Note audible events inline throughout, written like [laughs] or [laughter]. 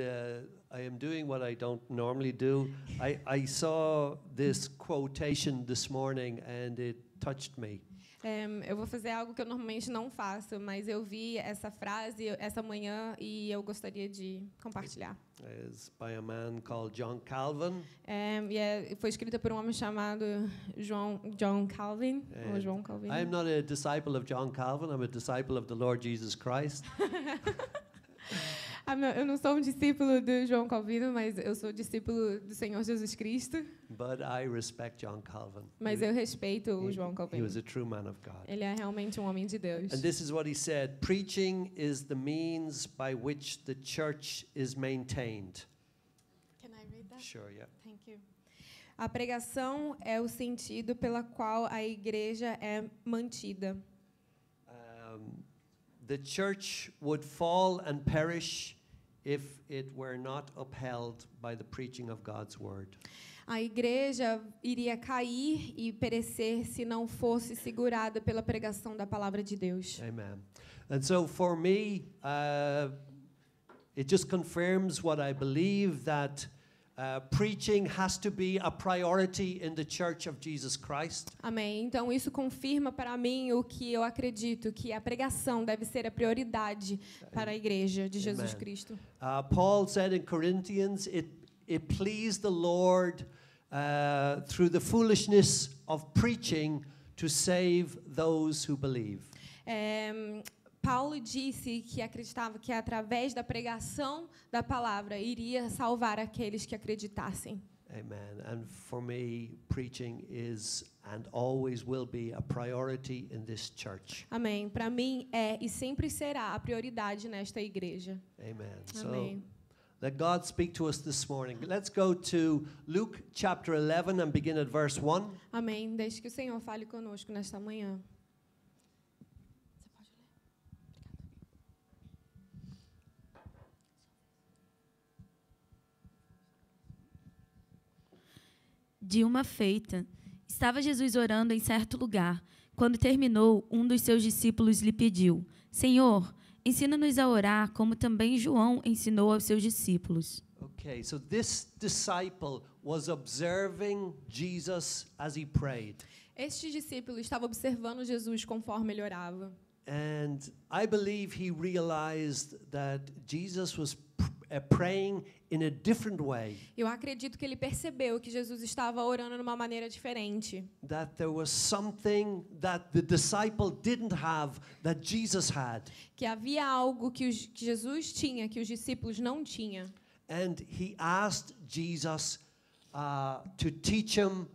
uh, I am doing what I don't normally do. I, I saw this quotation this morning and it touched me. Um, eu vou fazer algo que eu normalmente não faço, mas eu vi essa frase essa manhã e eu gostaria de compartilhar. It's by a man called John Calvin. Um, yeah, é, foi escrita por um homem chamado João John Calvin ou João Calvin. I'm not a disciple of John Calvin. I'm a disciple of the Lord Jesus Christ. [laughs] Ah, eu não sou um discípulo do João Calvino, mas eu sou discípulo do Senhor Jesus Cristo. But I respect John Calvin. Mas eu respeito o João Calvino. He was a true man of God. Ele é realmente um homem de Deus. And this is what he said: preaching is the means by which the church is maintained. Can I read that? Sure, yeah. Thank you. A pregação é o sentido pela qual a igreja é mantida. Um, the church would fall and perish if it were not upheld by the preaching of God's word. A igreja iria cair e perecer se não fosse segurada pela pregação da palavra de Deus. Amen. And so for me, uh, it just confirms what I believe that uh, preaching has to be a priority in the Church of Jesus Christ. Amém. Então isso confirma para mim o que eu acredito, que a pregação deve ser a prioridade para a igreja de Jesus Amen. Cristo. Uh, Paul said in Corinthians, it it pleased the Lord uh, through the foolishness of preaching to save those who believe. É, eh, Paulo disse que acreditava que através da pregação da palavra iria salvar aqueles que acreditassem. Amen. And for me, preaching is and always will be a priority in this church. Amém. Para mim é e sempre será a prioridade nesta igreja. Amen. Amém. So, let God speak to us this morning. Let's go to Luke chapter 11 and begin at verse 1. Amém. Deixe que o Senhor fale conosco nesta manhã. de uma feita. Estava Jesus orando em certo lugar. Quando terminou, um dos seus discípulos lhe pediu: Senhor, ensina-nos a orar, como também João ensinou aos seus discípulos. Okay, so this disciple was observing Jesus as he prayed. Este discípulo estava observando Jesus conforme ele orava. And I believe he realized that Jesus was praying in a different way. Eu acredito que ele percebeu que Jesus estava orando de uma maneira diferente. That there was something that the disciple didn't have that Jesus had. Que havia algo que, os, que Jesus tinha que os discípulos não tinham. And he asked Jesus uh, to teach him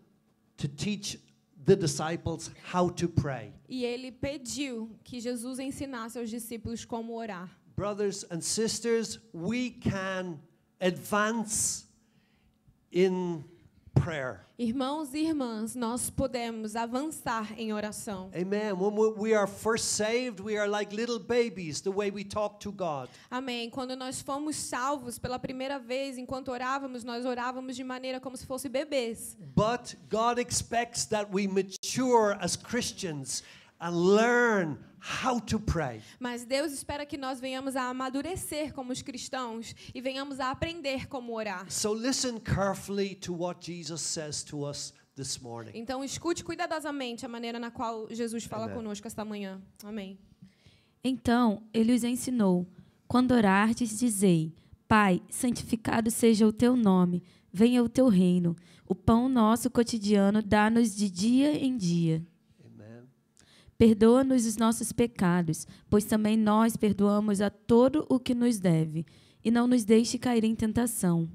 to teach the disciples how to pray. E ele pediu que Jesus ensinasse aos discípulos como orar. brothers and sisters, we can advance in prayer. Irmãos e irmãs, nós podemos avançar em oração. Amen. When we are first saved, we are like little babies the way we talk to God. Amém. Quando nós fomos salvos pela primeira vez, enquanto orávamos, nós orávamos de maneira como se fosse bebês. But God expects that we mature as Christians Uh, learn how to pray. Mas Deus espera que nós venhamos a amadurecer como os cristãos e venhamos a aprender como orar. So listen carefully to what Jesus says to us this morning. Então escute cuidadosamente a maneira na qual Jesus fala Amen. conosco esta manhã. Amém. Então ele os ensinou: Quando orardes, dizei: Pai, santificado seja o teu nome, venha o teu reino. O pão nosso cotidiano dá-nos de dia em dia. Perdoa-nos os nossos pecados, pois também nós perdoamos a todo o que nos deve, e não nos deixe cair em tentação.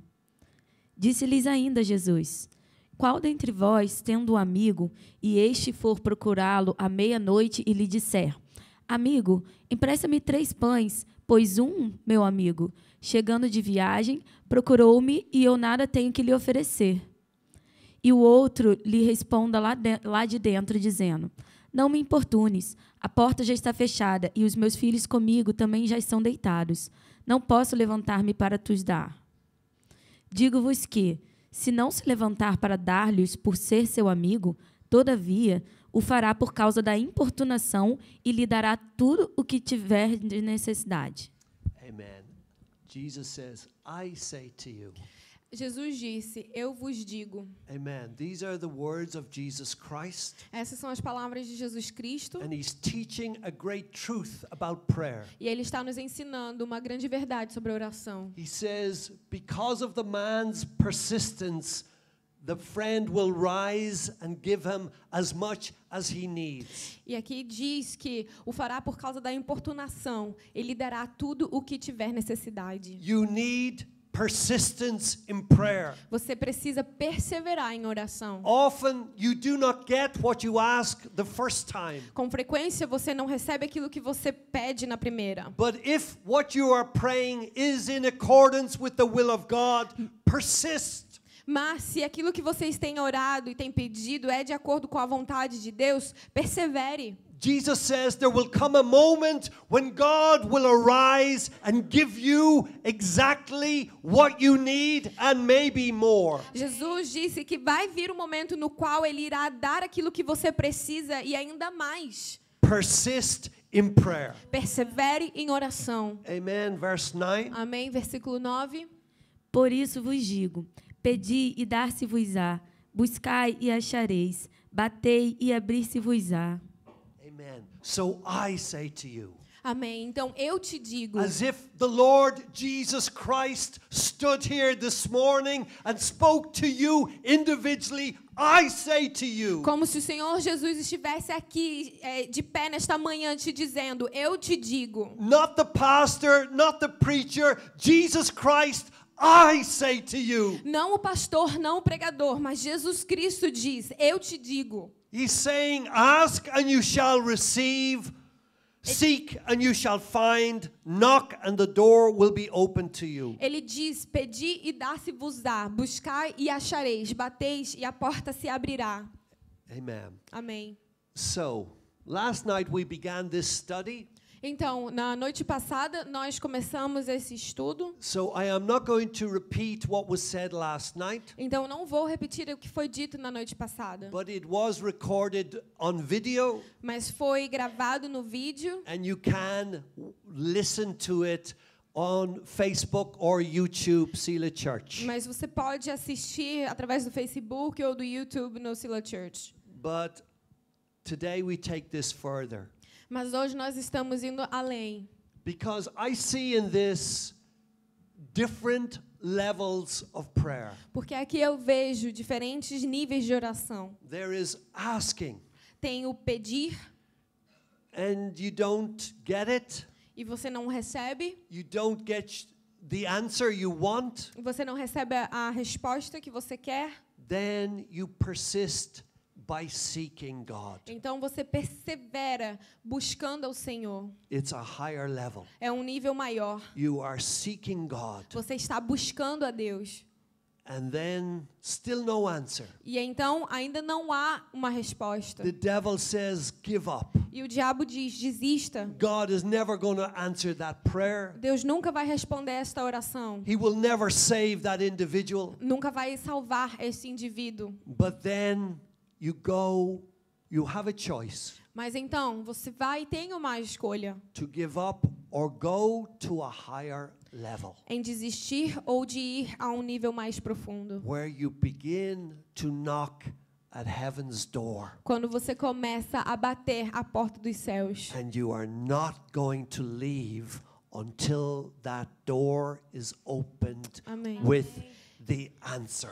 Disse-lhes ainda Jesus: Qual dentre vós, tendo um amigo, e este for procurá-lo à meia-noite e lhe disser: Amigo, empresta-me três pães, pois um, meu amigo, chegando de viagem, procurou-me e eu nada tenho que lhe oferecer. E o outro lhe responda lá de dentro, dizendo: não me importunes, a porta já está fechada e os meus filhos comigo também já estão deitados. Não posso levantar-me para tus dar. Digo-vos que, se não se levantar para dar-lhes por ser seu amigo, todavia o fará por causa da importunação e lhe dará tudo o que tiver de necessidade. Amen. Jesus says, I say to you. Jesus disse: Eu vos digo. Amen. These are the words of Jesus Christ. Essas são as palavras de Jesus Cristo. And he's teaching a great truth about prayer. E ele está nos ensinando uma grande verdade sobre a oração. He says, because of the man's persistence, the friend will rise and give him as much as he needs. E aqui diz que o fará por causa da importunação, ele dará tudo o que tiver necessidade. You need persistence in prayer. Você precisa perseverar em oração. Often you do not get what you ask the first time. Com frequência você não recebe aquilo que você pede na primeira. But if what you are praying is in accordance with the will of God, persist Mas se aquilo que vocês têm orado e têm pedido é de acordo com a vontade de Deus, persevere. Jesus says there will come a moment when God will arise and give you exactly what you need and maybe more. Jesus disse que vai vir um momento no qual ele irá dar aquilo que você precisa e ainda mais. Persist in prayer. Persevere em oração. Amen, verse 9. Amém, versículo 9. Por isso vos digo, Pedi e dar-se-vos-á. Buscai e achareis. Batei e abrir-se-vos-á. Amen. So I say to you. Amém. Então eu te digo. As if the Lord Jesus Christ stood here this morning and spoke to you individually, I say to you. Como se o Senhor Jesus estivesse aqui é, de pé nesta manhã te dizendo, eu te digo. Not the pastor, not the preacher, Jesus Christ I say to you. Não o pastor, não o pregador, mas Jesus Cristo diz: Eu te digo. He's saying, ask and you shall receive. Seek and you shall find, knock and the door will be open to you. Ele diz: Pedi e dar-se-vos-á, buscai e achareis, bateis e a porta se abrirá. Amen. Amém. So, last night we began this study. Então, na noite passada nós começamos esse estudo. So I am not going to repeat what was said last night. Então não vou repetir o que foi dito na noite passada. But it was recorded on video. Mas foi gravado no vídeo. And you can listen to it on Facebook or YouTube Sila Church. Mas você pode assistir através do Facebook ou do YouTube no Sila Church. But today we take this further. Mas hoje nós estamos indo além. Because I see in this different levels of prayer. Porque aqui eu vejo diferentes níveis de oração. There is asking. Tem o pedir. And you don't get it. E você não recebe. You don't get the answer you want. Você não recebe a resposta que você quer. Then you persist by seeking God. Então você persevera buscando ao Senhor. It's a higher level. É um nível maior. You are seeking God. Você está buscando a Deus. And then, still no answer. E então ainda não há uma resposta. The devil says, Give up. E o diabo diz, desista. God is never answer that prayer. Deus nunca vai responder esta oração. He will never save that individual. Nunca vai salvar esse indivíduo. But then, you go, you have a choice. Mas então você vai e tem uma escolha. To give up or go to a higher level. Em desistir ou de ir a um nível mais profundo. Where you begin to knock at heaven's door. Quando você começa a bater a porta dos céus. And you are not going to leave until that door is opened Amém. with Amém.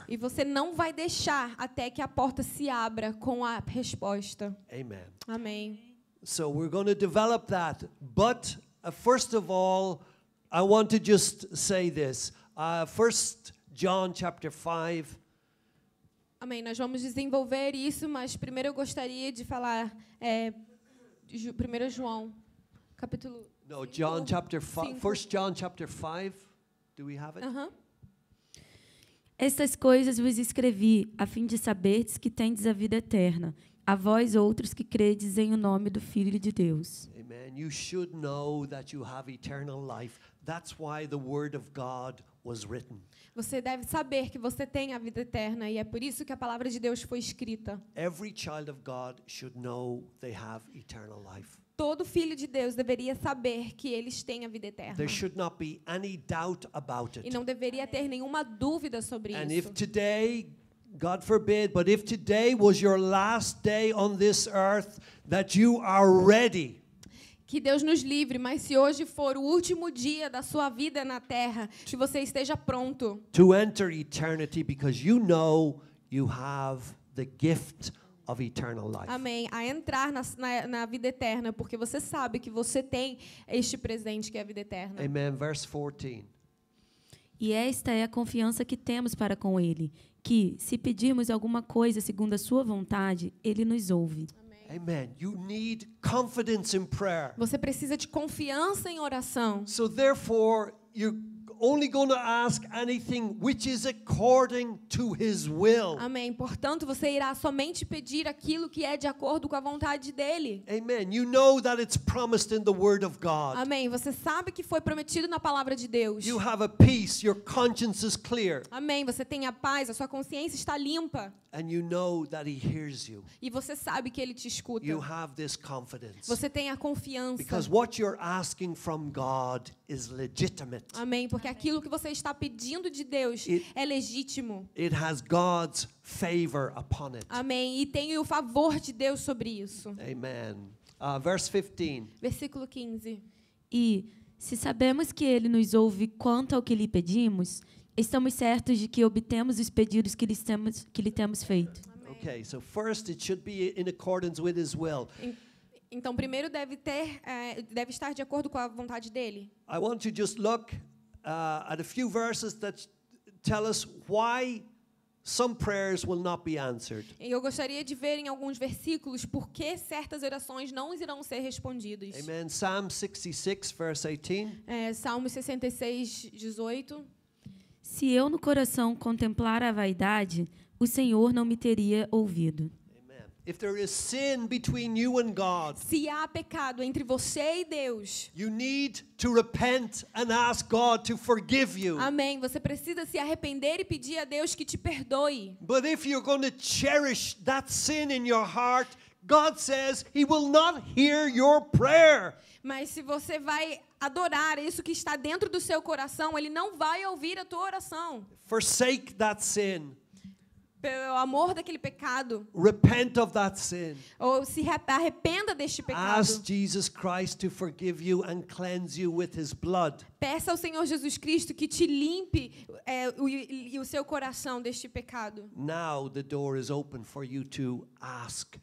E você não vai deixar até que a porta se abra com a resposta. Amen. Amém. So we're going to develop that, but uh, first of all, I want to just say this. Uh, first John chapter 5 Amém. Nós vamos desenvolver isso, mas primeiro eu gostaria de falar é, 1 João, capítulo. No, John chapter 5. First John chapter 5. Do we have it? Uh -huh. Estas coisas vos escrevi, a fim de saberdes que tendes a vida eterna, a vós outros que credes em o nome do Filho de Deus. Amen. You should know that you have eternal life. That's why the word of God was written. Você deve saber que você tem a vida eterna e é por isso que a palavra de Deus foi escrita. Every child of God should know they have eternal life. Todo filho de Deus deveria saber que eles têm a vida eterna. There should not be any doubt about it. E não deveria ter nenhuma dúvida sobre And isso. E se hoje, God forbid, but if today was your last day on this earth that you are ready. Que Deus nos livre, mas se hoje for o último dia da sua vida na terra, que você esteja pronto. To enter eternity because you know you have the gift of of eternal life. Amém. A entrar na, na, na, vida eterna, porque você sabe que você tem este presente que é a vida eterna. Amen. Verse 14. E esta é a confiança que temos para com Ele, que, se pedirmos alguma coisa segundo a Sua vontade, Ele nos ouve. Amen. You need confidence in prayer. Você precisa de confiança em oração. So therefore, you only going to ask anything which is according to his will. Amém. Portanto, você irá somente pedir aquilo que é de acordo com a vontade dele. Amen. You know that it's promised in the word of God. Amém. Você sabe que foi prometido na palavra de Deus. You have a peace, your conscience is clear. Amém. Você tem a paz, a sua consciência está limpa. And you know that he hears you. E você sabe que ele te escuta. You have this confidence. Você tem a confiança. Because what you're asking from God is legitimate. Amém, porque aquilo que você está pedindo de Deus it, é legítimo. It has God's favor upon it. Amém, e tem o favor de Deus sobre isso. Amen. Uh, verse 15. Versículo 15. E se sabemos que ele nos ouve quanto ao que lhe pedimos, estamos certos de que obtemos os pedidos que lhe temos que lhe temos feito. Amém. Okay, so first it should be in accordance with his will. Então, primeiro deve ter, é, deve estar de acordo com a vontade dele. I want to just look uh, at a few verses that tell us why some prayers will not be answered. eu gostaria de ver em alguns versículos por que certas orações não irão ser respondidas. Amen. Psalm 66 verse 18. É, Salmo 66 18. Se eu no coração contemplar a vaidade, o Senhor não me teria ouvido. God, se há pecado entre você e Deus, Amém. Você precisa se arrepender e pedir a Deus que te perdoe. But if you're going to cherish that sin in your heart, God says he will not hear your prayer. Mas se você vai adorar isso que está dentro do seu coração, ele não vai ouvir a tua oração. Forsake that sin pelo amor daquele pecado. Repent of that sin. Ou se arrependa deste pecado. Ask Jesus Christ to forgive you and cleanse you with his blood. Peça ao Senhor Jesus Cristo que te limpe é, o, o seu coração deste pecado. Now the door is open for you to ask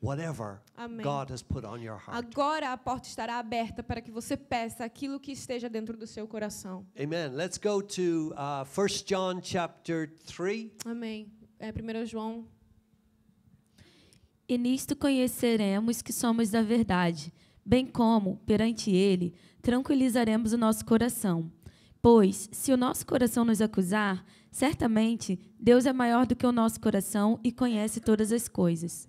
whatever Amém. God has put on your heart. Agora a porta estará aberta para que você peça aquilo que esteja dentro do seu coração. Amen. Let's go to uh, 1 John chapter 3. Amém é, 1 João. E nisto conheceremos que somos da verdade, bem como, perante Ele, tranquilizaremos o nosso coração. Pois, se o nosso coração nos acusar, certamente Deus é maior do que o nosso coração e conhece todas as coisas.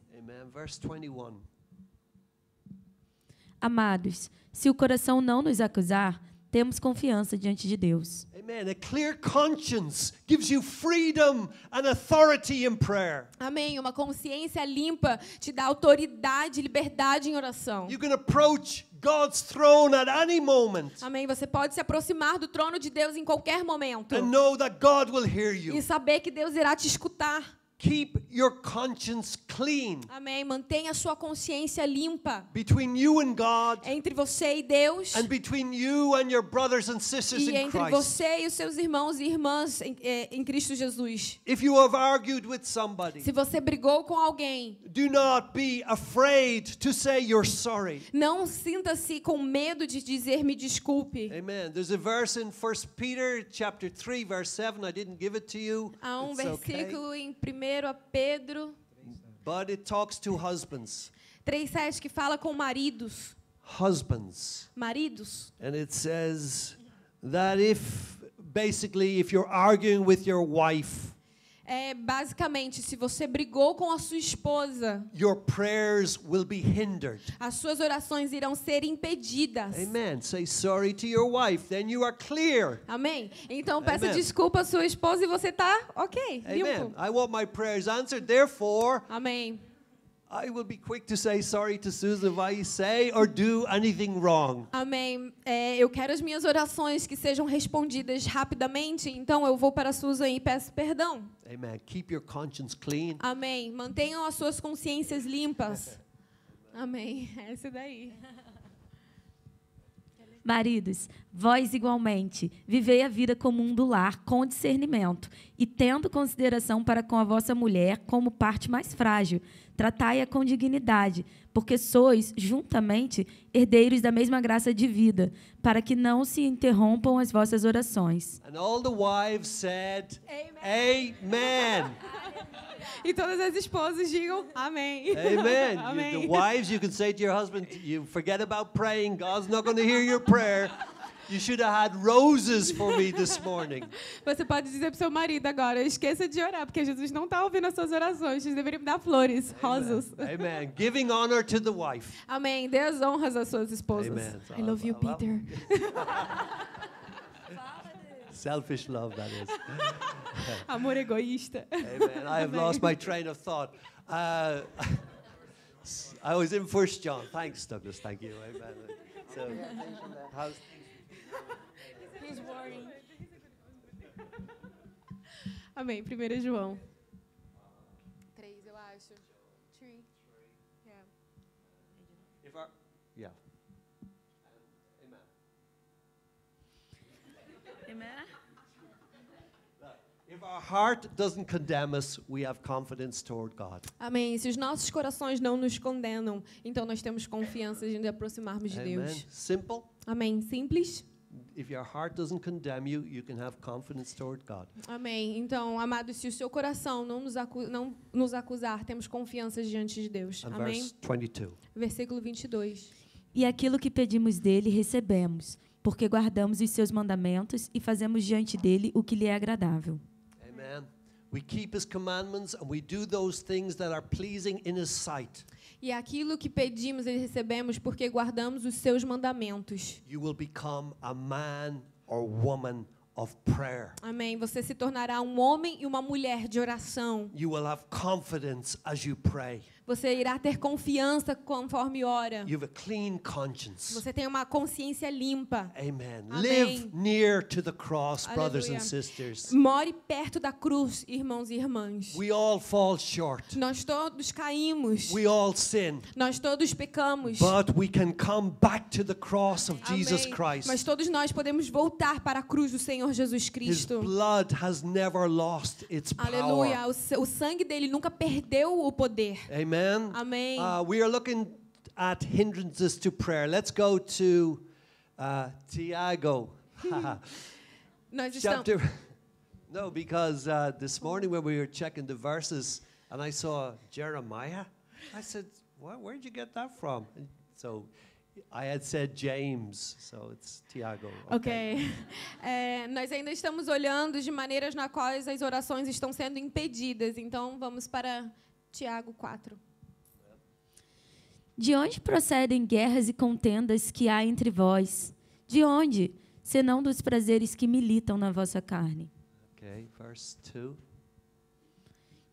Amados, se o coração não nos acusar, temos confiança diante de Deus. Amen. A clear conscience gives you freedom and authority in prayer. Amém. Uma consciência limpa te dá autoridade, e liberdade em oração. You can approach God's throne at any moment. Amém. Você pode se aproximar do trono de Deus em qualquer momento. And know that God will hear you. E saber que Deus irá te escutar. Keep your conscience clean. Amém. Mantenha sua consciência limpa. Between you and God. Entre você e Deus. And between you and your brothers and sisters in Christ. e entre você e os seus irmãos e irmãs é, em, Cristo Jesus. If you have argued with somebody, se você brigou com alguém, do not be afraid to say you're sorry. Não sinta-se com medo de dizer me desculpe. Amen. There's a verse in 1 Peter chapter 3 verse 7 I didn't give it to you. Há um versículo em 1 primeiro a é Pedro. But it talks to husbands. 3:7 que fala com maridos. Husbands. Maridos. And it says that if basically if you're arguing with your wife é basicamente se você brigou com a sua esposa, As suas orações irão ser impedidas. Amen. Say sorry to your wife, then you are clear. Amém. Então peça Amen. desculpa à sua esposa e você está OK. Amen. Limpo. I want my prayers answered, therefore. Amém. I will be quick to say sorry to Susan if I say or do anything wrong. Amém. É, eu quero as minhas orações que sejam respondidas rapidamente, então eu vou para a Susan e peço perdão. Amen. Keep your conscience clean. Amém. Mantenham as suas consciências limpas. Amém. É [laughs] isso daí. Maridos, vós igualmente, vivei a vida comum do lar com discernimento e tendo consideração para com a vossa mulher como parte mais frágil. Tratai-a com dignidade, porque sois, juntamente, herdeiros da mesma graça de vida, para que não se interrompam as vossas orações. And all the wives said, Amen. Amen. E todas as esposas digam amém. Amen. Amém. [laughs] You, the wives, you can say to your husband, you forget about praying. God's not going to hear your prayer. You should have had roses for me this morning. Você pode dizer para seu marido agora, esqueça de orar, porque Jesus não está ouvindo as suas orações. Vocês deveriam dar flores, rosas. Amen. Giving honor to the wife. Amém. Dê as honras às suas esposas. Amen. I love you, Peter. [laughs] Selfish love, that is. [laughs] Amor egoísta. [laughs] Amen. I have lost my train of thought. Uh, [laughs] I was in First John. Thanks, Douglas. Thank you. Amen. So, how's He's worrying. Amém. João. 3, eu acho. 3. Yeah. If I, yeah. If our heart doesn't condemn us, we have confidence toward God. Amém. Se os nossos corações não nos condenam, então nós temos confiança de nos aproximarmos de Deus. Simple. Amém. Simples. If your heart doesn't condemn you, you can have confidence toward God. Amém. Então, amados, se o seu coração não nos, não nos acusar, temos confiança diante de Deus. Amém. Verse 22. Versículo 22. E aquilo que pedimos dele recebemos porque guardamos os seus mandamentos e fazemos diante dele o que lhe é agradável. Amen. We keep his commandments and we do those things that are pleasing in his sight. E é aquilo que pedimos e recebemos porque guardamos os seus mandamentos. You will become a man or woman of prayer. Amém. Você se tornará um homem e uma mulher de oração. You will have confidence as you pray. Você irá ter confiança conforme ora. You have a clean conscience. Você tem uma consciência limpa. Amen. Amém. Live near to the cross, Aleluia. brothers and sisters. More perto da cruz, irmãos e irmãs. We all fall short. Nós todos caímos. We all sin. Nós todos pecamos. But we can come back to the cross of Amém. Jesus Christ. Mas todos nós podemos voltar para a cruz do Senhor Jesus Cristo. His blood has never lost its power. Aleluia. O sangue dele nunca perdeu o poder. Amen. Amen. Amém. Uh, we are looking at hindrances to prayer. Let's go to uh, Tiago. [laughs] Não, estamos. Chapter... [laughs] No, because uh, this morning when we were checking the verses and I saw Jeremiah, I said, well, "Where did you get that from?" And so I had said James, so it's Tiago. Okay. okay. [laughs] É, nós ainda estamos olhando de maneiras na quais as orações estão sendo impedidas. Então vamos para Tiago 4. De onde procedem guerras e contendas que há entre vós? De onde? Senão dos prazeres que militam na vossa carne. Okay, 2.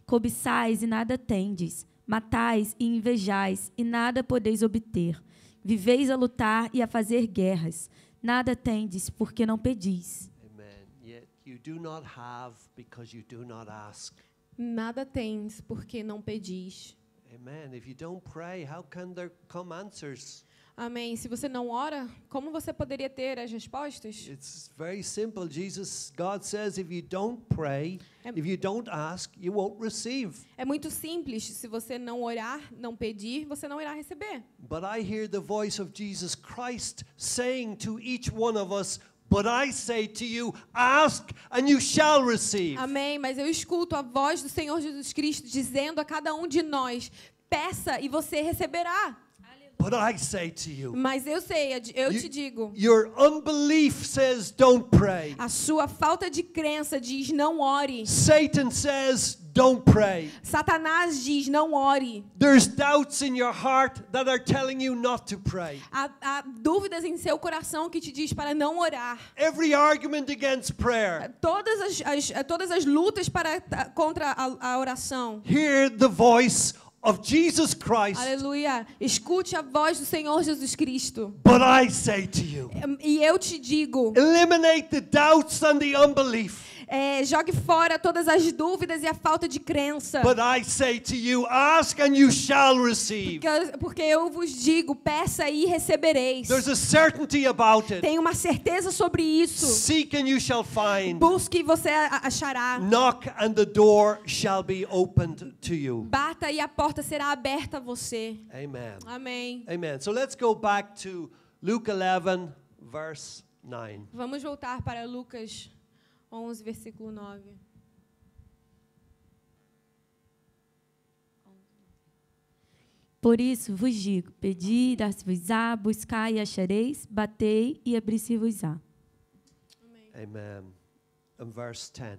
Cobiçais e nada tendes, matais e invejais e nada podeis obter. Viveis a lutar e a fazer guerras. Nada tendes porque não pedis. Nada tens porque não pedis. Amen. If you don't pray, how can there come answers? Amém. Se você não ora, como você poderia ter as respostas? It's very simple. Jesus, God says, if you don't pray, é if you don't ask, you won't receive. É muito simples. Se você não orar, não pedir, você não irá receber. But I hear the voice of Jesus Christ saying to each one of us, But I say to you, ask and you shall receive. Amém, mas eu escuto a voz do Senhor Jesus Cristo dizendo a cada um de nós: peça e você receberá. But I say to you, Mas eu sei, eu te digo. Your unbelief says, Don't pray. A sua falta de crença diz não ore. Satan says Don't pray. Satanás diz não ore. There's doubts in your heart that are telling you not to pray. Há, há, dúvidas em seu coração que te diz para não orar. Every argument against prayer. Todas as, as todas as lutas para contra a, a oração. Hear the voice of Jesus Christ. Aleluia. Escute a voz do Senhor Jesus Cristo. But I say to you, e eu te digo. Eliminate the doubts and the unbelief é, jogue fora todas as dúvidas e a falta de crença. But I say to you, ask and you shall receive. Porque, porque eu vos digo, peça e recebereis. There's a certainty about it. Tem uma certeza sobre isso. Seek and you shall find. Busque e você achará. Knock and the door shall be opened to you. Bata e a porta será aberta a você. Amen. Amém. Amen. So let's go back to Luke 11 verse 9. Vamos voltar para Lucas 11, versículo 9. Por isso vos digo: pedi, dar-se-vos-á, buscai e achareis, batei e abri-se-vos-á. Amen. 10.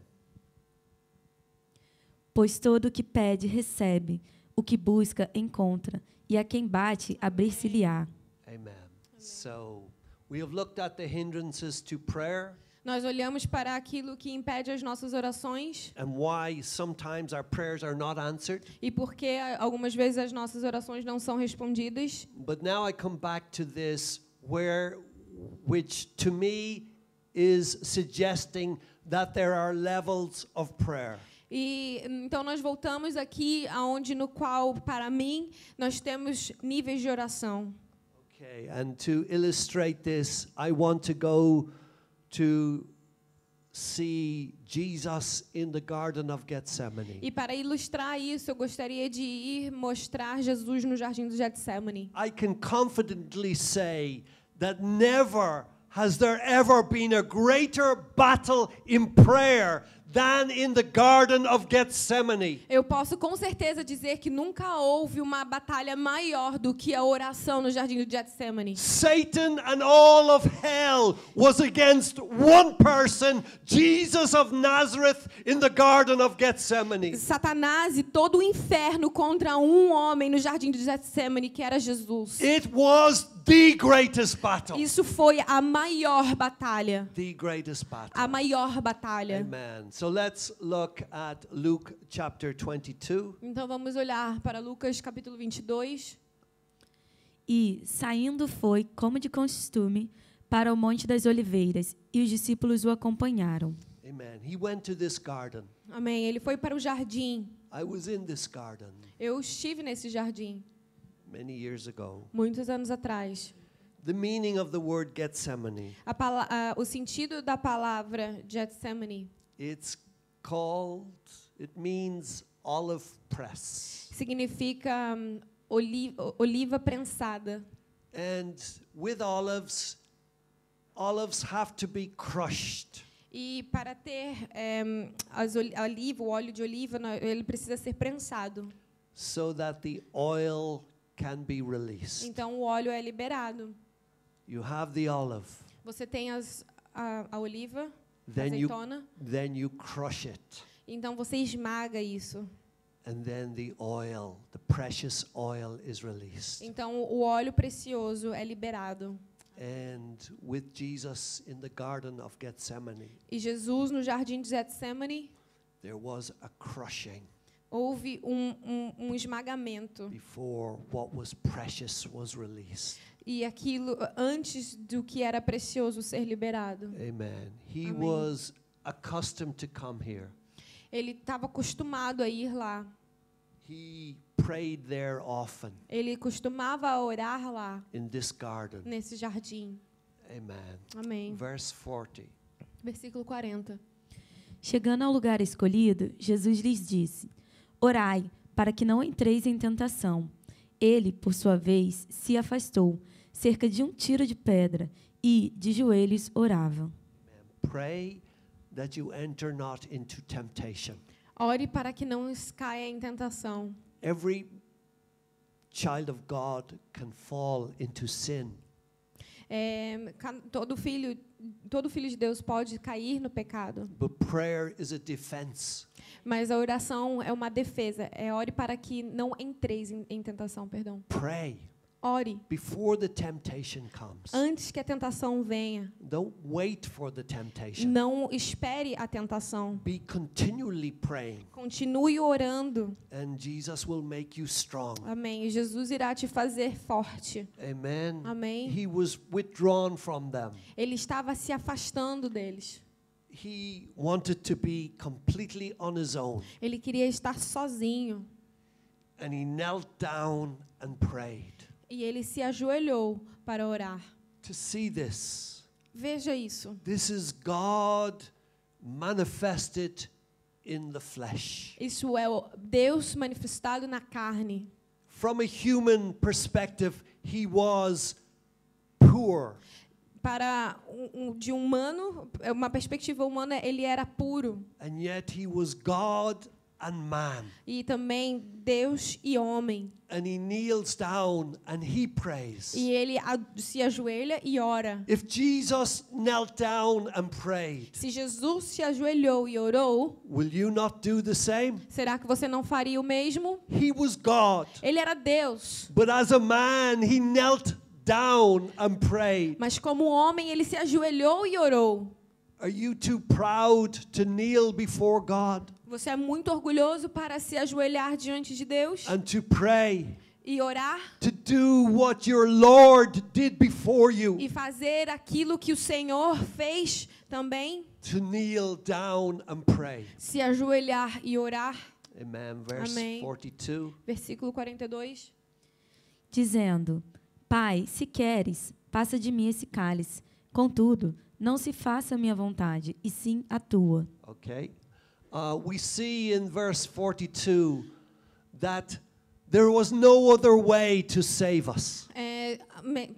Pois todo o que pede, recebe, o que busca, encontra, e a quem bate, abrir-se-lhe-á. Amen. Amen. So, we have looked at the hindrances to prayer. Nós olhamos para aquilo que impede as nossas orações. E por que algumas vezes as nossas orações não são respondidas? But now I come back to this where which to me is suggesting that there are levels of prayer. E então nós voltamos aqui aonde no qual para mim nós temos níveis de oração. Okay, and to illustrate this, I want to go to see Jesus in the garden of Gethsemane. E para ilustrar isso, eu gostaria de ir mostrar Jesus no jardim do Getsemane. I can confidently say that never has there ever been a greater battle in prayer than in the garden of Gethsemane. Eu posso com certeza dizer que nunca houve uma batalha maior do que a oração no jardim do Getsemane. Satan and all of hell was against one person, Jesus of Nazareth in the garden of Gethsemane. Satanás e todo o inferno contra um homem no jardim do Getsemane, que era Jesus. It was the greatest battle. Isso foi a maior batalha. The greatest battle. A maior batalha. Amen. So So let's look at Luke chapter 22. Então vamos olhar para Lucas capítulo 22. E saindo foi, como de costume, para o monte das oliveiras, e os discípulos o acompanharam. Amen. He went to this garden. Amém. Ele foi para o jardim. I was in this garden Eu estive nesse jardim many years ago. muitos anos atrás. The meaning of the word Gethsemane. A o sentido da palavra Gethsemane It's called, it means olive press. Significa um, oliva, oliva prensada. And with olives, olives have to be crushed. E para ter um, as oliva, o óleo de oliva, ele precisa ser prensado. So that the oil can be released. Então o óleo é liberado. You have the olive. Você tem as, a, a oliva then You, then you crush it. Então você esmaga isso. And then the oil, the precious oil is released. Então o óleo precioso é liberado. And with Jesus in the garden of Gethsemane. E Jesus no jardim de Getsemane. There was a crushing. Houve um, um, um esmagamento. Before what was precious was released e aquilo antes do que era precioso ser liberado. Amen. He Amém. was accustomed to come here. Ele estava acostumado a ir lá. He prayed there often. Ele costumava orar lá. In this garden. Nesse jardim. Amen. Amém. Verse 40. Versículo 40. Chegando ao lugar escolhido, Jesus lhes disse: Orai, para que não entreis em tentação. Ele, por sua vez, se afastou cerca de um tiro de pedra, e, de joelhos, oravam. Pray that you enter not into temptation. Ore para que não caia em tentação. Every child of God can fall into sin. É, todo filho todo filho de Deus pode cair no pecado. Mas a oração é uma defesa. É ore para que não entreis em, em tentação, perdão. Pray. Ore. Before the temptation comes. Antes que a tentação venha. Don't wait for the temptation. Não espere a tentação. Be continually praying. Continue orando. And Jesus will make you strong. Amém. E Jesus irá te fazer forte. Amen. Amém. He was withdrawn from them. Ele estava se afastando deles. He wanted to be completely on his own. Ele queria estar sozinho. And he knelt down and prayed. E ele se ajoelhou para orar. To see this. Veja isso. This is God manifested in the flesh. Isso é Deus manifestado na carne. From a human perspective, he was poor. Para um, de humano, é uma perspectiva humana, ele era puro. And yet he was God and man. E também Deus e homem. And he kneels down and he prays. E ele se ajoelha e ora. If Jesus knelt down and prayed. Se Jesus se ajoelhou e orou. Will you not do the same? Será que você não faria o mesmo? He was God. Ele era Deus. But as a man he knelt down and prayed. Mas como homem ele se ajoelhou e orou. Are you too proud to kneel before God? Você é muito orgulhoso para se ajoelhar diante de Deus. And to pray. E orar. To do what your Lord did before you. E fazer aquilo que o Senhor fez também. To kneel down and pray. Se ajoelhar e orar. Amen. Verse Amém. 42. Versículo 42. Dizendo: Pai, se queres, passa de mim esse cálice. Contudo, não se faça a minha vontade, e sim a tua. Ok. uh, we see in verse 42 that there was no other way to save us.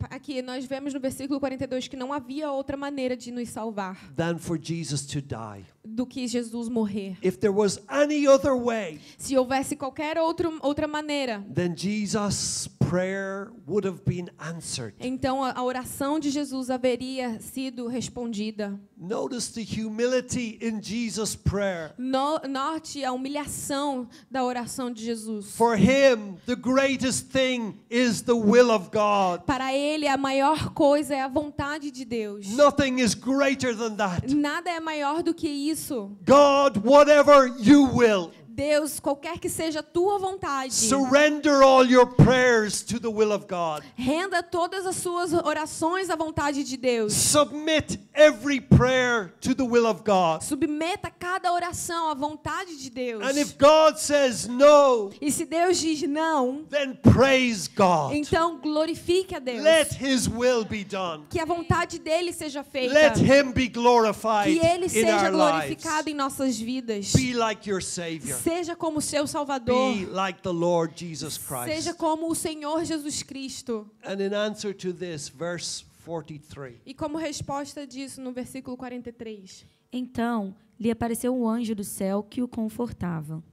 aqui nós vemos no versículo 42 que não havia outra maneira de nos salvar. Than for Jesus to die. do que Jesus morrer. If there was any other way, se houvesse qualquer outro, outra maneira, then Jesus prayer would have been answered. Então a oração de Jesus haveria sido respondida. Notice the humility in Jesus prayer. No, note a humilhação da oração de Jesus. For him the greatest thing is the will of God. Para ele a maior coisa é a vontade de Deus. Nothing is greater than that. Nada é maior do que isso isso. God, whatever you will. Deus, qualquer que seja a tua vontade. Surrender all your prayers to the will of God. Renda todas as suas orações à vontade de Deus. Submit every prayer to the will of God. Submeta cada oração à vontade de Deus. And if God says no, e se Deus diz não, then praise God. Então glorifique a Deus. Let his will be done. Que a vontade dele seja feita. Let him be glorified que ele seja glorificado lives. em nossas vidas. Be like your savior. Seja como seu Salvador. Be like the Lord Jesus Christ. Seja como o Senhor Jesus Cristo. And in answer to this verse 43. E como resposta disso no versículo 43. Então lhe apareceu um anjo do céu que o confortava.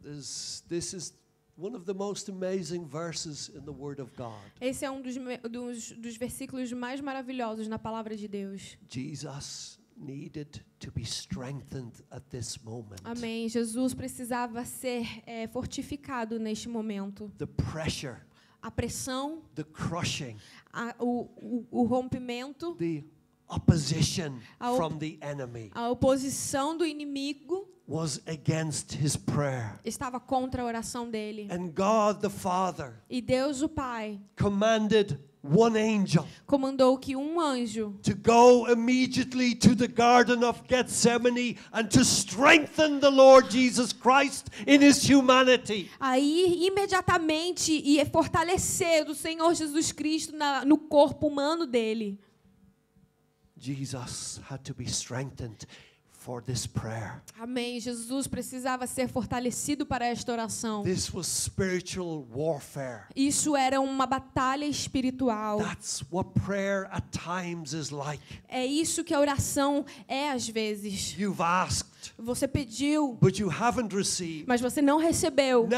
This, is one of the most amazing verses in the Word of God. Esse é um dos, dos, dos versículos mais maravilhosos na palavra de Deus. Jesus needed to be strengthened at this moment. Amém. Jesus precisava ser é, fortificado neste momento. The pressure a pressão, crushing, a, o, o, o, rompimento, the opposition a, op from the enemy a oposição do inimigo was against his prayer. estava contra a oração dele. And God, the Father, e Deus o Pai comandou One angel comandou que um anjo to go immediately to the garden of Gethsemane and to strengthen the Lord Jesus Christ in his humanity. Aí imediatamente e fortalecer o Senhor Jesus Cristo na, no corpo humano dele. Jesus had to be strengthened for this prayer. Amém. Jesus precisava ser fortalecido para esta oração. This was spiritual warfare. Isso era uma batalha espiritual. That's what prayer at times is like. É isso que a oração é às vezes. You've asked você pediu, mas você não recebeu.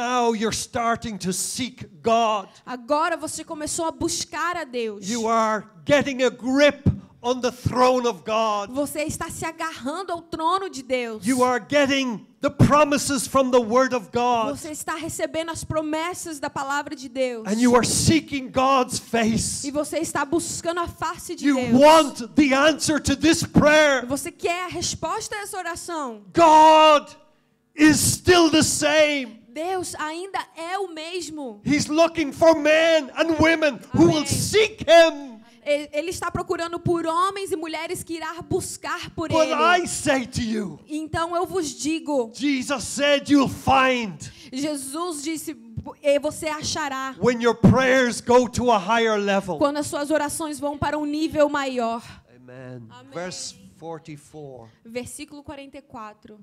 Agora você começou a buscar a Deus. You are getting a grip on the throne of God. Você está se agarrando ao trono de Deus. You are getting the promises from the word of God. Você está recebendo as promessas da palavra de Deus. And you are seeking God's face. E você está buscando a face de you Deus. You want the answer to this prayer. Você quer a resposta a essa oração. God is still the same. Deus ainda é o mesmo. He's looking for men and women Amém. who will seek him. Ele está procurando por homens e mulheres que irá buscar por But ele. I say to you, então eu vos digo. Jesus said you'll find. Jesus disse você achará. When your prayers go to a higher level. Quando as suas orações vão para um nível maior. Amen. Amém. Verse 44. Versículo 44.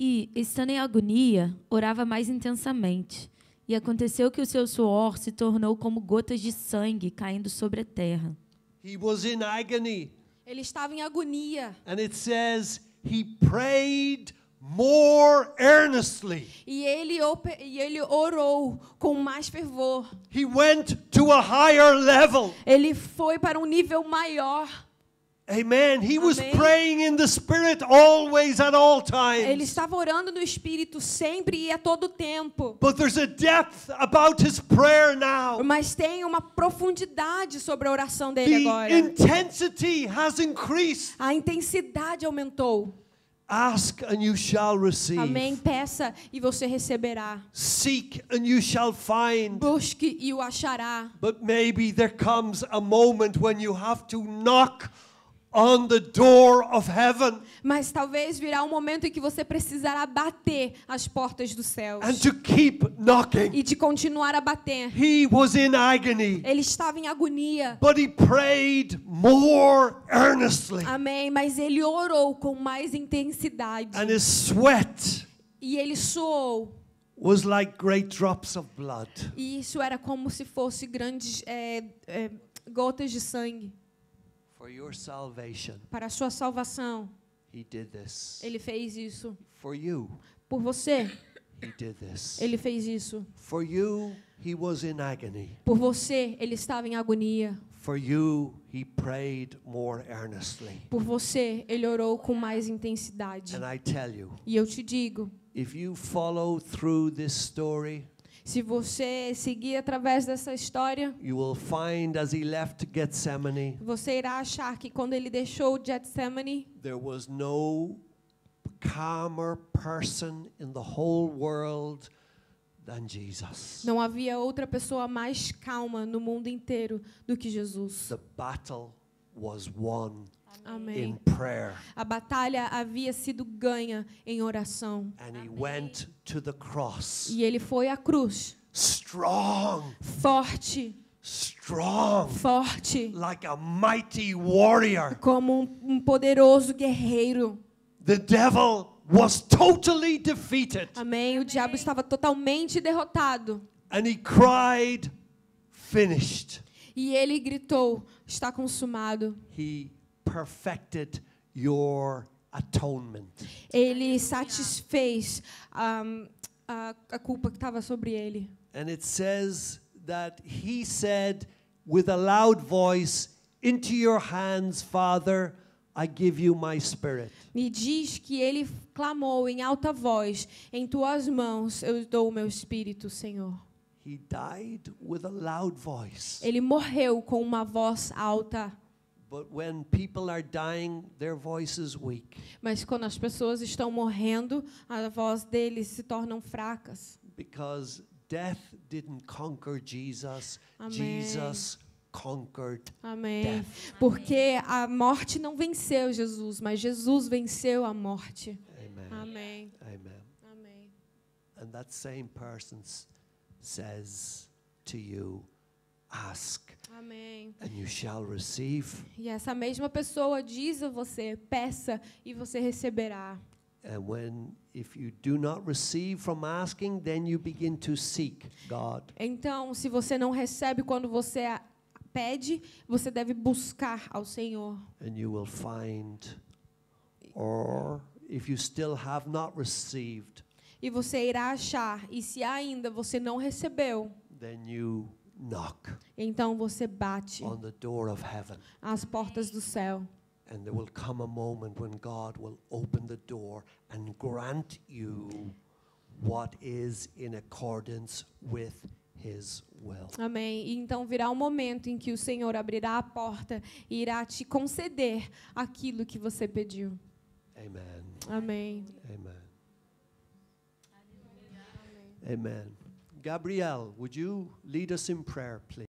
E, estando em agonia, orava mais intensamente. E aconteceu que o seu suor se tornou como gotas de sangue caindo sobre a terra. Ele estava em agonia. And it says he prayed more earnestly. E ele, e ele orou com mais fervor. He went to a higher level. Ele foi para um nível maior. Amen. He Amém. was praying in the spirit always at all times. Ele estava orando no espírito sempre e a todo tempo. But there's a depth about his prayer now. Mas tem uma profundidade sobre a oração dele the agora. Intensity has increased. A intensidade aumentou. Ask and you shall receive. Amém. Peça e você receberá. Seek and you shall find. Busque e o achará. But maybe there comes a moment when you have to knock on the door of heaven. Mas talvez virá um momento em que você precisará bater as portas do céu. And to keep knocking. E de continuar a bater. He was in agony. Ele estava em agonia. But he prayed more earnestly. Amém, mas ele orou com mais intensidade. And his sweat. E ele suou. Was like great drops of blood. E isso era como se fosse grandes é, é, gotas de sangue. For your salvation. Para a sua salvação. He did this. Ele fez isso. For you. Por você. He did this. Ele fez isso. For you, he was in agony. Por você, ele estava em agonia. For you, he prayed more earnestly. Por você, ele orou com mais intensidade. And I tell you, e eu te digo, if you follow through this story, se você seguir através dessa história, você irá achar que quando ele deixou Getsemane, there was no calmer person in the whole world than Jesus. Não havia outra pessoa mais calma no mundo inteiro do que Jesus. The battle was won Amém. A batalha havia sido ganha em oração. E ele foi à cruz. Strong. Forte. Strong. Forte. Like a mighty warrior. Como um, um poderoso guerreiro. The devil was totally defeated. Amém. O diabo estava totalmente derrotado. And he cried, finished. E ele gritou, está consumado. He perfected your atonement. Ele satisfez um, a, a culpa que estava sobre ele. And it says that he said with a loud voice, "Into your hands, Father, I give you my spirit." Me diz que ele clamou em alta voz, "Em tuas mãos eu dou o meu espírito, Senhor." He died with a loud voice. Ele morreu com uma voz alta. Mas quando as pessoas estão morrendo, a voz deles se tornam fracas. Because death didn't conquer Jesus. Amém. Jesus conquered Amém. Death. Porque a morte não venceu Jesus, mas Jesus venceu a morte. Amém. Amém. Amém. And that same person says to you ask. Amém. And you shall receive. E essa mesma pessoa diz a você, peça e você receberá. And uh, when if you do not receive from asking, then you begin to seek God. Então, se você não recebe quando você pede, você deve buscar ao Senhor. And you will find or if you still have not received. E você irá achar, e se ainda você não recebeu, then you Knock então você bate on the door of heaven. às portas do céu. And there will come a moment when God will open the door and grant you what is in accordance with His will. Amém. E então virá um momento em que o Senhor abrirá a porta e irá te conceder aquilo que você pediu. Amém. Amém. Amém. Gabrielle, would you lead us in prayer, please?